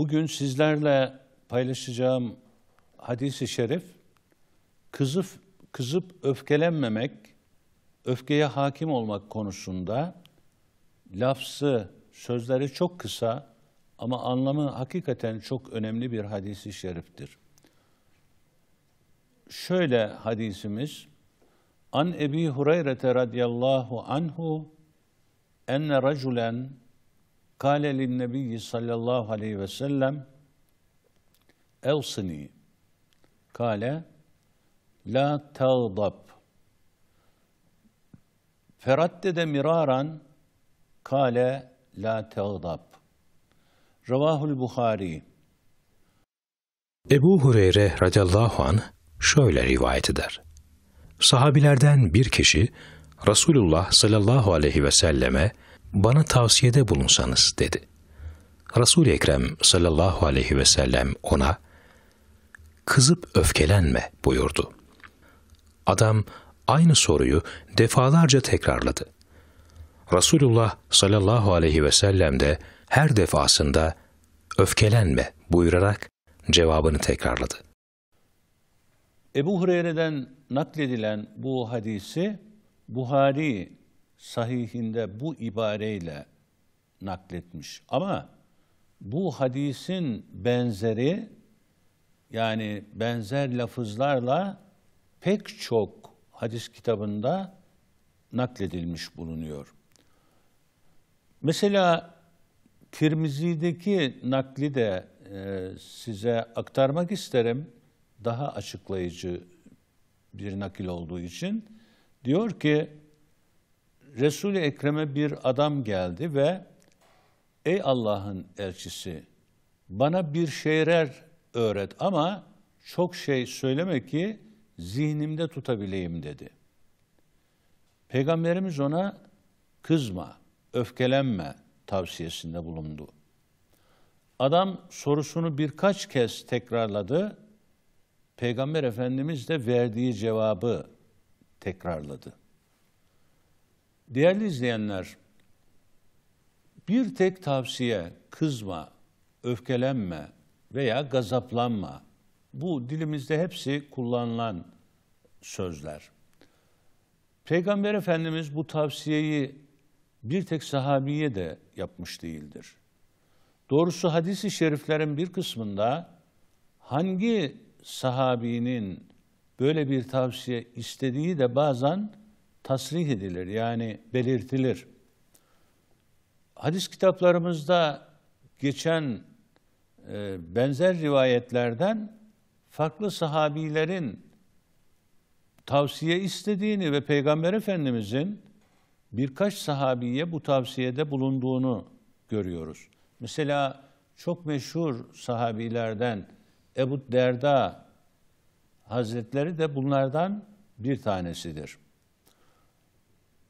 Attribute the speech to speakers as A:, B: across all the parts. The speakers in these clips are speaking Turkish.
A: Bugün sizlerle paylaşacağım hadisi şerif kızıp kızıp öfkelenmemek, öfkeye hakim olmak konusunda lafzı, sözleri çok kısa ama anlamı hakikaten çok önemli bir hadisi şeriftir. Şöyle hadisimiz An Ebi Hureyre radıyallahu anhu enne raculen Kale linnebiyyi sallallahu aleyhi ve sellem Evsini Kale La tağdab Feraddede miraran Kale la tağdab Revahul Buhari Ebu Hureyre radıyallahu an şöyle rivayet eder. Sahabilerden bir kişi Resulullah sallallahu aleyhi ve selleme bana tavsiyede bulunsanız dedi. resul Ekrem sallallahu aleyhi ve sellem ona, kızıp öfkelenme buyurdu. Adam aynı soruyu defalarca tekrarladı. Resulullah sallallahu aleyhi ve sellem de her defasında öfkelenme buyurarak cevabını tekrarladı. Ebu Hureyre'den nakledilen bu hadisi Buhari sahihinde bu ibareyle nakletmiş. Ama bu hadisin benzeri yani benzer lafızlarla pek çok hadis kitabında nakledilmiş bulunuyor. Mesela Tirmizi'deki nakli de e, size aktarmak isterim. Daha açıklayıcı bir nakil olduğu için. Diyor ki Resul-i Ekrem'e bir adam geldi ve ''Ey Allah'ın elçisi, bana bir şeyler öğret ama çok şey söyleme ki zihnimde tutabileyim.'' dedi. Peygamberimiz ona kızma, öfkelenme tavsiyesinde bulundu. Adam sorusunu birkaç kez tekrarladı. Peygamber Efendimiz de verdiği cevabı tekrarladı. Değerli izleyenler, bir tek tavsiye kızma, öfkelenme veya gazaplanma. Bu dilimizde hepsi kullanılan sözler. Peygamber Efendimiz bu tavsiyeyi bir tek sahabiye de yapmış değildir. Doğrusu hadisi şeriflerin bir kısmında hangi sahabinin böyle bir tavsiye istediği de bazen tasrih edilir yani belirtilir. Hadis kitaplarımızda geçen e, benzer rivayetlerden farklı sahabilerin tavsiye istediğini ve Peygamber Efendimizin birkaç sahabiye bu tavsiyede bulunduğunu görüyoruz. Mesela çok meşhur sahabilerden Ebu Derda Hazretleri de bunlardan bir tanesidir.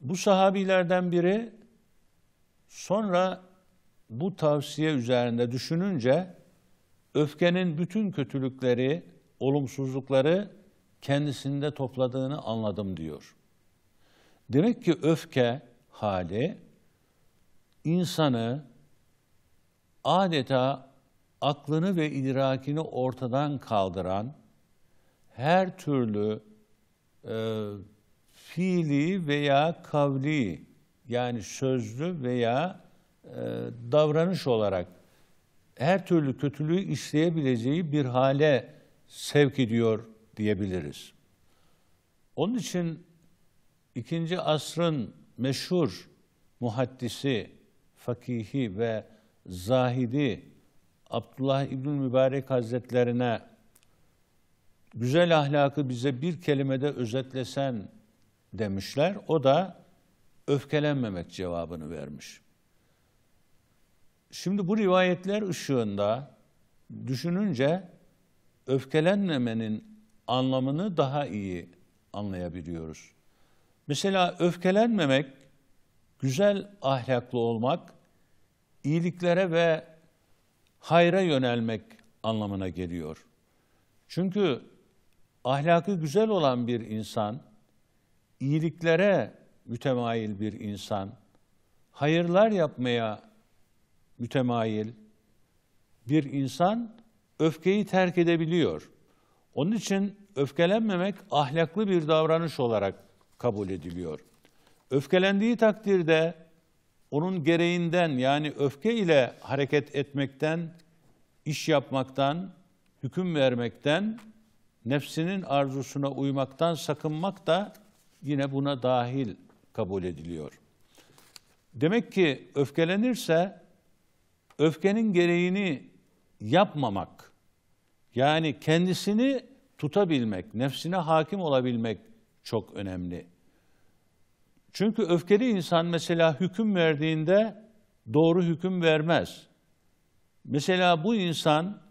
A: Bu sahabilerden biri sonra bu tavsiye üzerinde düşününce öfkenin bütün kötülükleri, olumsuzlukları kendisinde topladığını anladım diyor. Demek ki öfke hali insanı adeta aklını ve idrakini ortadan kaldıran her türlü e, fiili veya kavli yani sözlü veya e, davranış olarak her türlü kötülüğü işleyebileceği bir hale sevk ediyor diyebiliriz. Onun için ikinci asrın meşhur muhaddisi, fakihi ve zahidi Abdullah İbnül Mübarek Hazretlerine güzel ahlakı bize bir kelimede özetlesen demişler. O da öfkelenmemek cevabını vermiş. Şimdi bu rivayetler ışığında düşününce öfkelenmemenin anlamını daha iyi anlayabiliyoruz. Mesela öfkelenmemek, güzel ahlaklı olmak, iyiliklere ve hayra yönelmek anlamına geliyor. Çünkü ahlakı güzel olan bir insan iyiliklere mütemayil bir insan, hayırlar yapmaya mütemayil bir insan öfkeyi terk edebiliyor. Onun için öfkelenmemek ahlaklı bir davranış olarak kabul ediliyor. Öfkelendiği takdirde onun gereğinden yani öfke ile hareket etmekten, iş yapmaktan, hüküm vermekten, nefsinin arzusuna uymaktan sakınmak da yine buna dahil kabul ediliyor. Demek ki öfkelenirse öfkenin gereğini yapmamak, yani kendisini tutabilmek, nefsine hakim olabilmek çok önemli. Çünkü öfkeli insan mesela hüküm verdiğinde doğru hüküm vermez. Mesela bu insan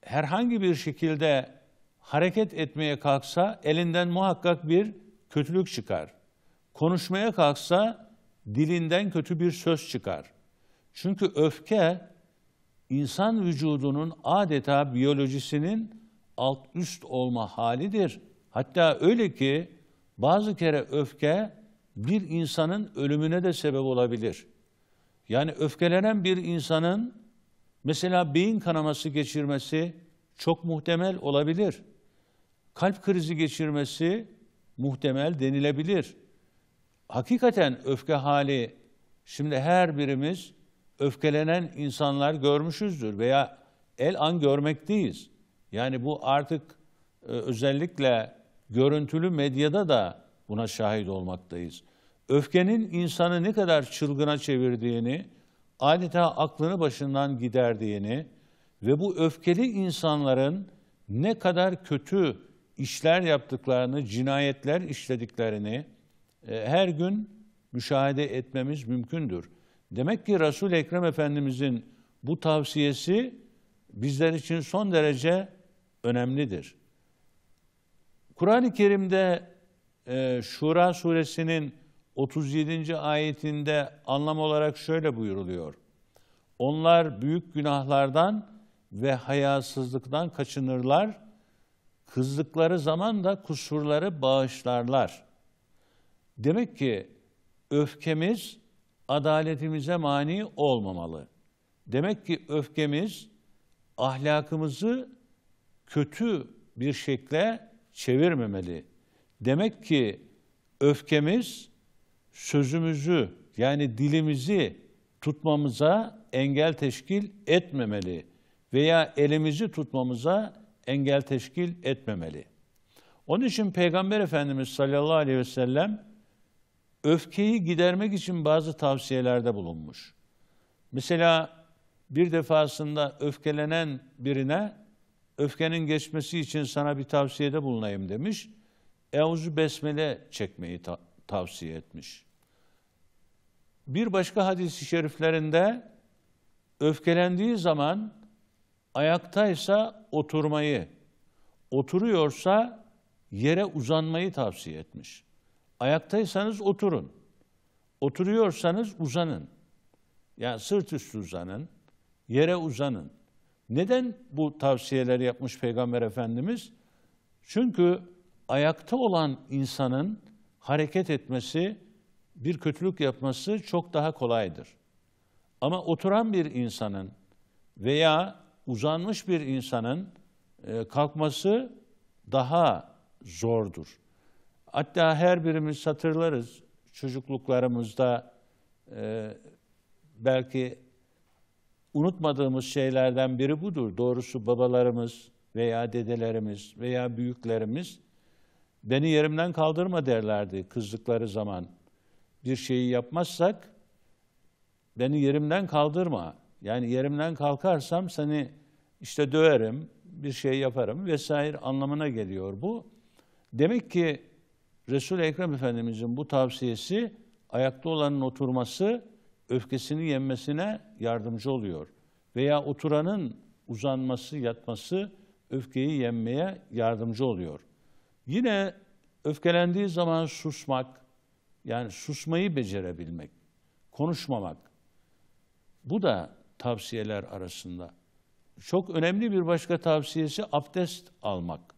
A: herhangi bir şekilde hareket etmeye kalksa elinden muhakkak bir kötülük çıkar. Konuşmaya kalksa dilinden kötü bir söz çıkar. Çünkü öfke insan vücudunun adeta biyolojisinin alt üst olma halidir. Hatta öyle ki bazı kere öfke bir insanın ölümüne de sebep olabilir. Yani öfkelenen bir insanın mesela beyin kanaması geçirmesi çok muhtemel olabilir kalp krizi geçirmesi muhtemel denilebilir. Hakikaten öfke hali şimdi her birimiz öfkelenen insanlar görmüşüzdür veya el an görmekteyiz. Yani bu artık e, özellikle görüntülü medyada da buna şahit olmaktayız. Öfkenin insanı ne kadar çılgına çevirdiğini, adeta aklını başından giderdiğini ve bu öfkeli insanların ne kadar kötü işler yaptıklarını, cinayetler işlediklerini e, her gün müşahede etmemiz mümkündür. Demek ki Resul Ekrem Efendimizin bu tavsiyesi bizler için son derece önemlidir. Kur'an-ı Kerim'de e, Şura suresinin 37. ayetinde anlam olarak şöyle buyuruluyor. Onlar büyük günahlardan ve hayasızlıktan kaçınırlar.'' Kızdıkları zaman da kusurları bağışlarlar. Demek ki öfkemiz adaletimize mani olmamalı. Demek ki öfkemiz ahlakımızı kötü bir şekle çevirmemeli. Demek ki öfkemiz sözümüzü yani dilimizi tutmamıza engel teşkil etmemeli veya elimizi tutmamıza engel teşkil etmemeli. Onun için Peygamber Efendimiz sallallahu aleyhi ve sellem öfkeyi gidermek için bazı tavsiyelerde bulunmuş. Mesela bir defasında öfkelenen birine öfkenin geçmesi için sana bir tavsiyede bulunayım demiş. Euzu besmele çekmeyi ta- tavsiye etmiş. Bir başka hadis-i şeriflerinde öfkelendiği zaman ayaktaysa oturmayı, oturuyorsa yere uzanmayı tavsiye etmiş. Ayaktaysanız oturun. Oturuyorsanız uzanın. Yani sırt üstü uzanın, yere uzanın. Neden bu tavsiyeleri yapmış Peygamber Efendimiz? Çünkü ayakta olan insanın hareket etmesi, bir kötülük yapması çok daha kolaydır. Ama oturan bir insanın veya uzanmış bir insanın e, kalkması daha zordur. Hatta her birimiz satırlarız. Çocukluklarımızda e, belki unutmadığımız şeylerden biri budur. Doğrusu babalarımız veya dedelerimiz veya büyüklerimiz beni yerimden kaldırma derlerdi kızdıkları zaman. Bir şeyi yapmazsak beni yerimden kaldırma yani yerimden kalkarsam seni işte döverim, bir şey yaparım vesaire anlamına geliyor bu. Demek ki resul Ekrem Efendimizin bu tavsiyesi ayakta olanın oturması öfkesini yenmesine yardımcı oluyor. Veya oturanın uzanması, yatması öfkeyi yenmeye yardımcı oluyor. Yine öfkelendiği zaman susmak, yani susmayı becerebilmek, konuşmamak. Bu da tavsiyeler arasında. Çok önemli bir başka tavsiyesi abdest almak.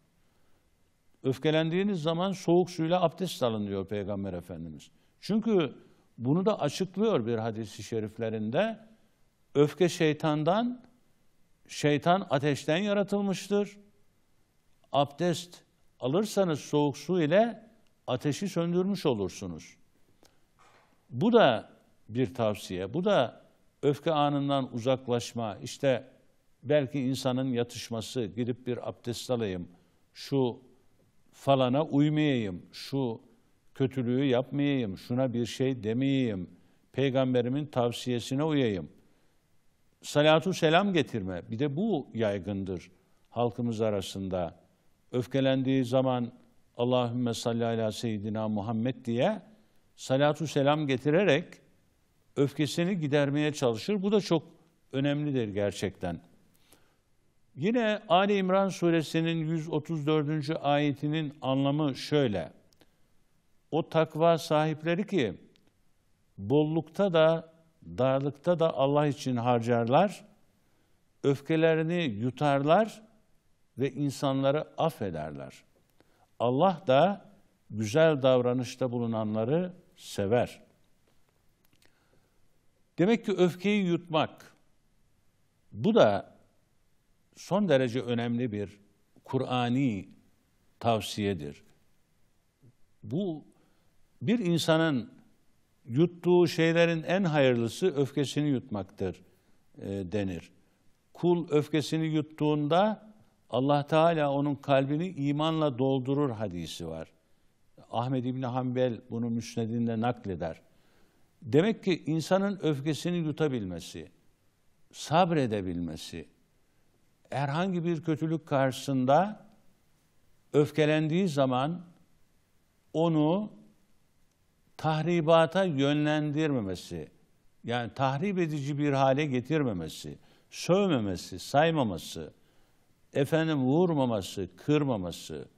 A: Öfkelendiğiniz zaman soğuk suyla abdest alın diyor Peygamber Efendimiz. Çünkü bunu da açıklıyor bir hadisi şeriflerinde. Öfke şeytandan, şeytan ateşten yaratılmıştır. Abdest alırsanız soğuk su ile ateşi söndürmüş olursunuz. Bu da bir tavsiye. Bu da öfke anından uzaklaşma, işte belki insanın yatışması, gidip bir abdest alayım, şu falana uymayayım, şu kötülüğü yapmayayım, şuna bir şey demeyeyim, peygamberimin tavsiyesine uyayım. Salatu selam getirme. Bir de bu yaygındır halkımız arasında. Öfkelendiği zaman Allahümme salli ala seyyidina Muhammed diye salatu selam getirerek öfkesini gidermeye çalışır. Bu da çok önemlidir gerçekten. Yine Ali İmran suresinin 134. ayetinin anlamı şöyle. O takva sahipleri ki bollukta da darlıkta da Allah için harcarlar, öfkelerini yutarlar ve insanları affederler. Allah da güzel davranışta bulunanları sever.'' Demek ki öfkeyi yutmak. Bu da son derece önemli bir Kur'ani tavsiyedir. Bu bir insanın yuttuğu şeylerin en hayırlısı öfkesini yutmaktır e, denir. Kul öfkesini yuttuğunda Allah Teala onun kalbini imanla doldurur hadisi var. Ahmed İbni Hanbel bunu müsnedinde nakleder. Demek ki insanın öfkesini yutabilmesi, sabredebilmesi, herhangi bir kötülük karşısında öfkelendiği zaman onu tahribata yönlendirmemesi, yani tahrip edici bir hale getirmemesi, sövmemesi, saymaması, efendim vurmaması, kırmaması,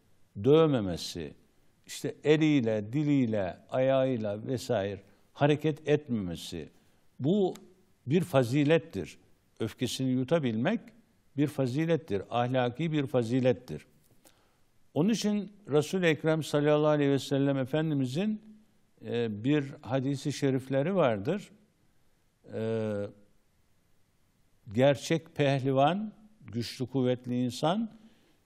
A: dövmemesi, işte eliyle, diliyle, ayağıyla vesaire hareket etmemesi. Bu bir fazilettir. Öfkesini yutabilmek bir fazilettir. Ahlaki bir fazilettir. Onun için resul Ekrem sallallahu aleyhi ve sellem Efendimizin e, bir hadisi şerifleri vardır. E, gerçek pehlivan, güçlü kuvvetli insan,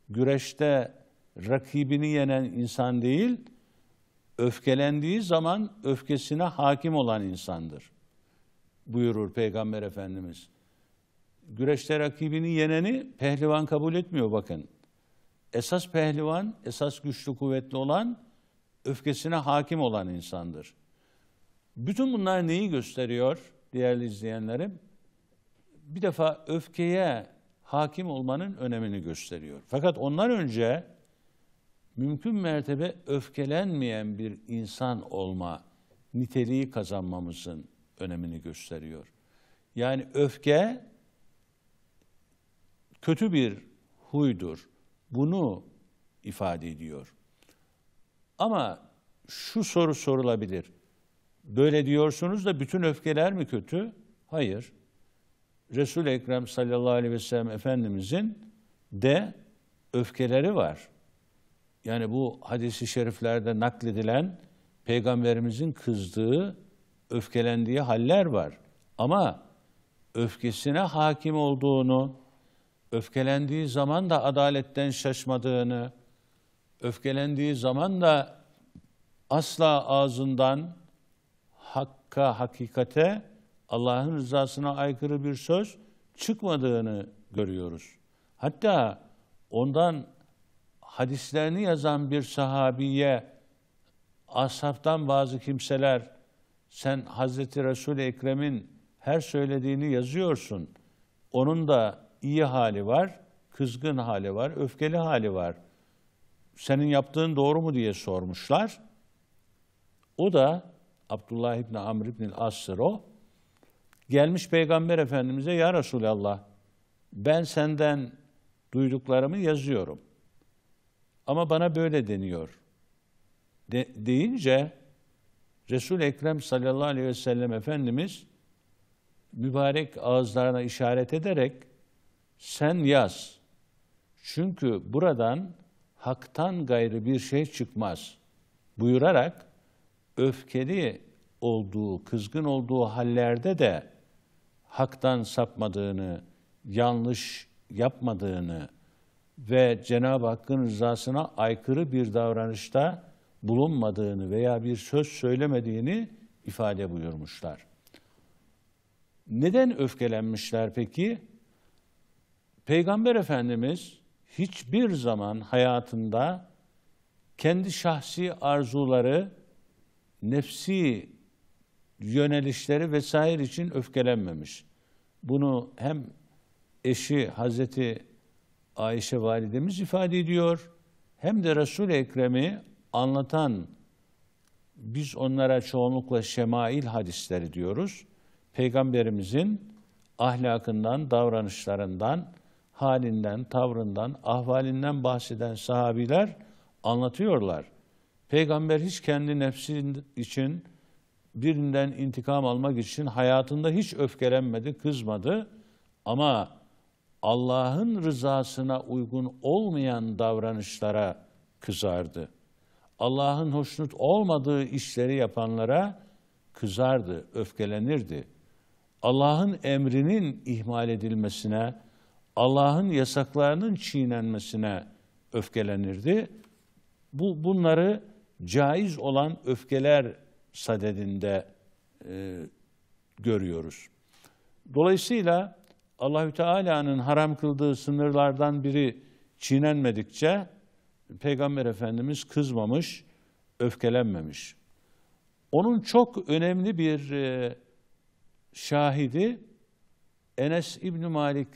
A: güreşte rakibini yenen insan değil, öfkelendiği zaman öfkesine hakim olan insandır. Buyurur Peygamber Efendimiz. Güreşte rakibini yeneni pehlivan kabul etmiyor bakın. Esas pehlivan, esas güçlü kuvvetli olan öfkesine hakim olan insandır. Bütün bunlar neyi gösteriyor değerli izleyenlerim? Bir defa öfkeye hakim olmanın önemini gösteriyor. Fakat ondan önce mümkün mertebe öfkelenmeyen bir insan olma niteliği kazanmamızın önemini gösteriyor. Yani öfke kötü bir huydur. Bunu ifade ediyor. Ama şu soru sorulabilir. Böyle diyorsunuz da bütün öfkeler mi kötü? Hayır. Resul-i Ekrem sallallahu aleyhi ve sellem Efendimizin de öfkeleri var yani bu hadisi şeriflerde nakledilen peygamberimizin kızdığı, öfkelendiği haller var. Ama öfkesine hakim olduğunu, öfkelendiği zaman da adaletten şaşmadığını, öfkelendiği zaman da asla ağzından hakka, hakikate, Allah'ın rızasına aykırı bir söz çıkmadığını görüyoruz. Hatta ondan hadislerini yazan bir sahabiye ashaftan bazı kimseler sen Hazreti Resul-i Ekrem'in her söylediğini yazıyorsun. Onun da iyi hali var, kızgın hali var, öfkeli hali var. Senin yaptığın doğru mu diye sormuşlar. O da Abdullah İbni Amr İbni Asır o. Gelmiş Peygamber Efendimiz'e ya Resulallah ben senden duyduklarımı yazıyorum. Ama bana böyle deniyor. De, deyince Resul Ekrem sallallahu aleyhi ve sellem efendimiz mübarek ağızlarına işaret ederek sen yaz. Çünkü buradan haktan gayrı bir şey çıkmaz buyurarak öfkeli olduğu, kızgın olduğu hallerde de haktan sapmadığını, yanlış yapmadığını ve Cenab-ı Hakk'ın rızasına aykırı bir davranışta bulunmadığını veya bir söz söylemediğini ifade buyurmuşlar. Neden öfkelenmişler peki? Peygamber Efendimiz hiçbir zaman hayatında kendi şahsi arzuları, nefsi yönelişleri vesaire için öfkelenmemiş. Bunu hem eşi Hazreti Ayşe validemiz ifade ediyor. Hem de Resul-i Ekrem'i anlatan biz onlara çoğunlukla şemail hadisleri diyoruz. Peygamberimizin ahlakından, davranışlarından, halinden, tavrından, ahvalinden bahseden sahabiler anlatıyorlar. Peygamber hiç kendi nefsi için birinden intikam almak için hayatında hiç öfkelenmedi, kızmadı ama Allah'ın rızasına uygun olmayan davranışlara kızardı. Allah'ın hoşnut olmadığı işleri yapanlara kızardı, öfkelenirdi. Allah'ın emrinin ihmal edilmesine, Allah'ın yasaklarının çiğnenmesine öfkelenirdi. Bu bunları caiz olan öfkeler sadedinde e, görüyoruz. Dolayısıyla Allahü Teala'nın haram kıldığı sınırlardan biri çiğnenmedikçe Peygamber Efendimiz kızmamış, öfkelenmemiş. Onun çok önemli bir e, şahidi Enes İbn Malik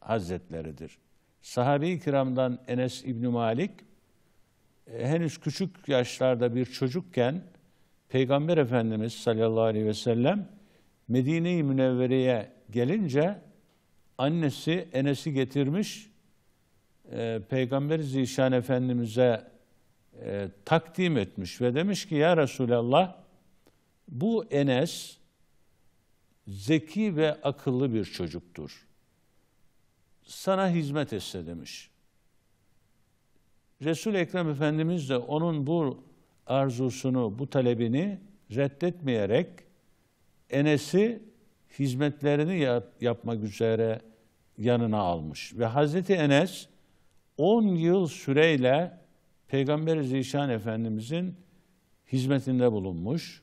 A: Hazretleridir. Sahabi i kiramdan Enes İbn Malik e, henüz küçük yaşlarda bir çocukken Peygamber Efendimiz sallallahu aleyhi ve sellem Medine-i Münevvere'ye gelince annesi Enes'i getirmiş, e, Peygamber Zişan Efendimiz'e e, takdim etmiş ve demiş ki ya Resulallah bu Enes zeki ve akıllı bir çocuktur. Sana hizmet etse demiş. Resul Ekrem Efendimiz de onun bu arzusunu, bu talebini reddetmeyerek Enes'i hizmetlerini yap, yapmak üzere yanına almış. Ve Hazreti Enes 10 yıl süreyle Peygamber Zişan Efendimizin hizmetinde bulunmuş.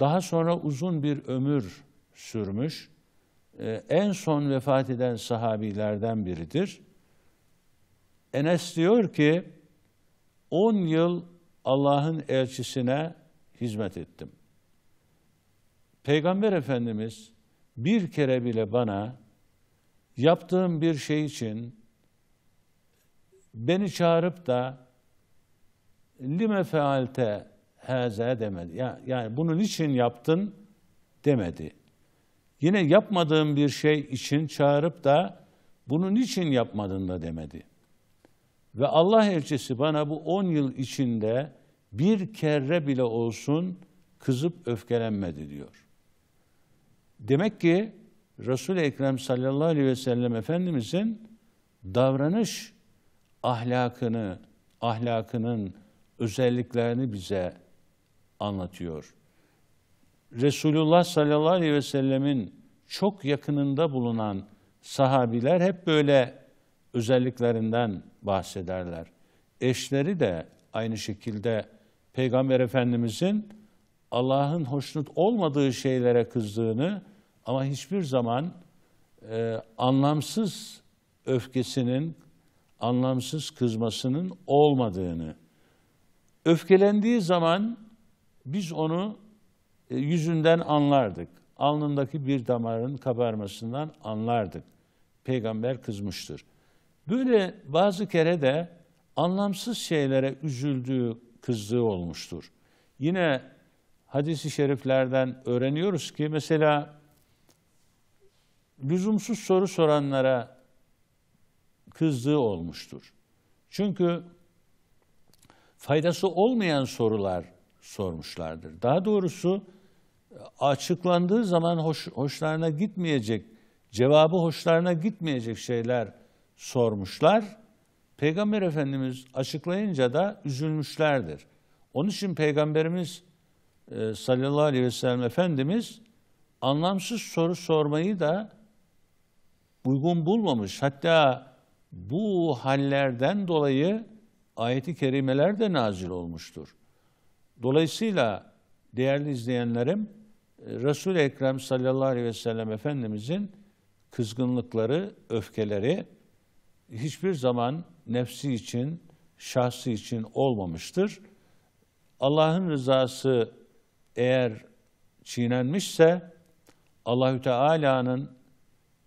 A: Daha sonra uzun bir ömür sürmüş. Ee, en son vefat eden sahabilerden biridir. Enes diyor ki 10 yıl Allah'ın elçisine hizmet ettim. Peygamber Efendimiz bir kere bile bana yaptığım bir şey için beni çağırıp da lime fealte haza demedi. yani bunun için yaptın demedi. Yine yapmadığım bir şey için çağırıp da bunun için yapmadın da demedi. Ve Allah elçisi bana bu on yıl içinde bir kere bile olsun kızıp öfkelenmedi diyor. Demek ki Resul-i Ekrem sallallahu aleyhi ve sellem Efendimizin davranış ahlakını, ahlakının özelliklerini bize anlatıyor. Resulullah sallallahu aleyhi ve sellemin çok yakınında bulunan sahabiler hep böyle özelliklerinden bahsederler. Eşleri de aynı şekilde Peygamber Efendimizin Allah'ın hoşnut olmadığı şeylere kızdığını, ama hiçbir zaman e, anlamsız öfkesinin, anlamsız kızmasının olmadığını, öfkelendiği zaman biz onu e, yüzünden anlardık. Alnındaki bir damarın kabarmasından anlardık. Peygamber kızmıştır. Böyle bazı kere de anlamsız şeylere üzüldüğü, kızdığı olmuştur. Yine hadisi şeriflerden öğreniyoruz ki mesela lüzumsuz soru soranlara kızdığı olmuştur. Çünkü faydası olmayan sorular sormuşlardır. Daha doğrusu e, açıklandığı zaman hoş, hoşlarına gitmeyecek, cevabı hoşlarına gitmeyecek şeyler sormuşlar. Peygamber Efendimiz açıklayınca da üzülmüşlerdir. Onun için Peygamberimiz e, sallallahu aleyhi ve sellem Efendimiz anlamsız soru sormayı da uygun bulmamış. Hatta bu hallerden dolayı ayeti kerimeler de nazil olmuştur. Dolayısıyla değerli izleyenlerim, e, Resul-i Ekrem sallallahu aleyhi ve sellem Efendimizin kızgınlıkları, öfkeleri hiçbir zaman nefsi için, şahsı için olmamıştır. Allah'ın rızası eğer çiğnenmişse Allahü Teala'nın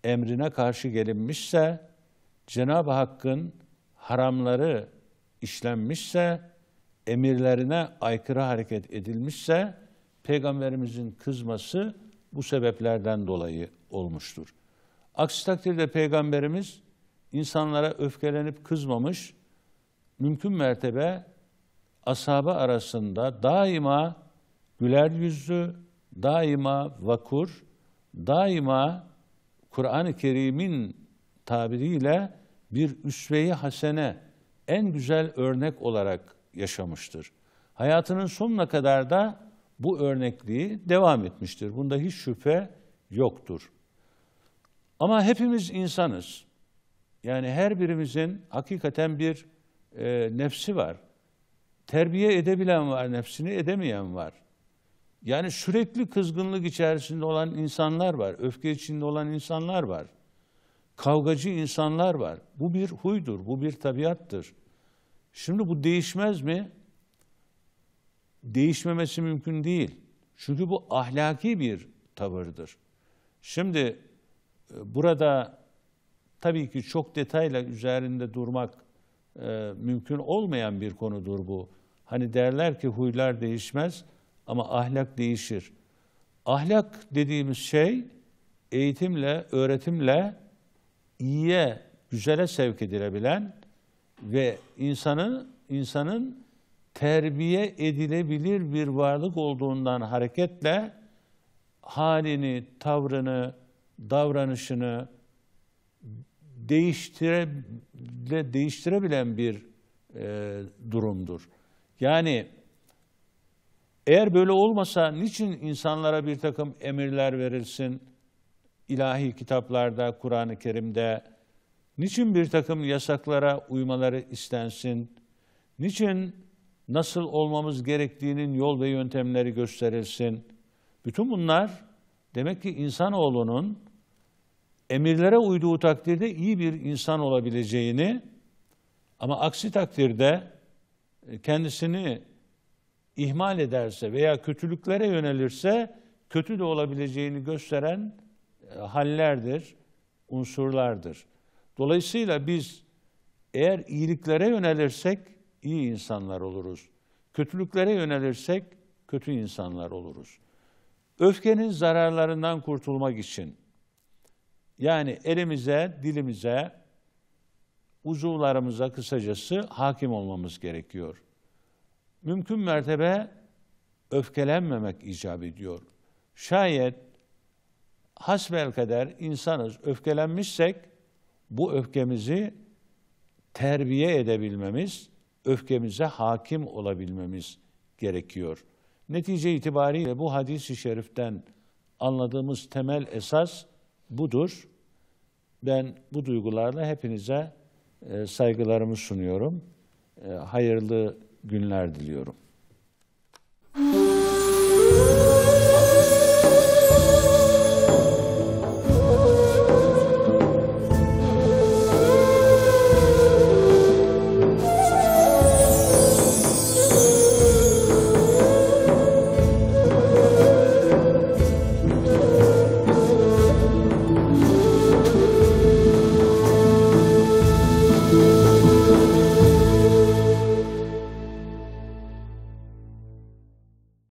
A: emrine karşı gelinmişse, Cenab-ı Hakk'ın haramları işlenmişse, emirlerine aykırı hareket edilmişse, Peygamberimizin kızması bu sebeplerden dolayı olmuştur. Aksi takdirde Peygamberimiz insanlara öfkelenip kızmamış, mümkün mertebe ashabı arasında daima güler yüzlü, daima vakur, daima Kur'an-ı Kerim'in tabiriyle bir üsve-i hasene, en güzel örnek olarak yaşamıştır. Hayatının sonuna kadar da bu örnekliği devam etmiştir. Bunda hiç şüphe yoktur. Ama hepimiz insanız. Yani her birimizin hakikaten bir e, nefsi var. Terbiye edebilen var, nefsini edemeyen var. Yani sürekli kızgınlık içerisinde olan insanlar var, öfke içinde olan insanlar var. Kavgacı insanlar var. Bu bir huydur, bu bir tabiattır. Şimdi bu değişmez mi? Değişmemesi mümkün değil. Çünkü bu ahlaki bir tavırdır. Şimdi e, burada tabii ki çok detayla üzerinde durmak e, mümkün olmayan bir konudur bu. Hani derler ki huylar değişmez. Ama ahlak değişir. Ahlak dediğimiz şey eğitimle, öğretimle iyiye, güzele sevk edilebilen ve insanın insanın terbiye edilebilir bir varlık olduğundan hareketle halini, tavrını, davranışını değiştire, değiştirebilen bir e, durumdur. Yani eğer böyle olmasa niçin insanlara bir takım emirler verilsin? ilahi kitaplarda, Kur'an-ı Kerim'de niçin bir takım yasaklara uymaları istensin? Niçin nasıl olmamız gerektiğinin yol ve yöntemleri gösterilsin? Bütün bunlar demek ki insanoğlunun emirlere uyduğu takdirde iyi bir insan olabileceğini ama aksi takdirde kendisini ihmal ederse veya kötülüklere yönelirse kötü de olabileceğini gösteren e, hallerdir, unsurlardır. Dolayısıyla biz eğer iyiliklere yönelirsek iyi insanlar oluruz. Kötülüklere yönelirsek kötü insanlar oluruz. Öfkenin zararlarından kurtulmak için yani elimize, dilimize, uzuvlarımıza kısacası hakim olmamız gerekiyor mümkün mertebe öfkelenmemek icap ediyor. Şayet hasbel kader insanız, öfkelenmişsek bu öfkemizi terbiye edebilmemiz, öfkemize hakim olabilmemiz gerekiyor. Netice itibariyle bu hadis-i şeriften anladığımız temel esas budur. Ben bu duygularla hepinize e, saygılarımı sunuyorum. E, hayırlı günler diliyorum.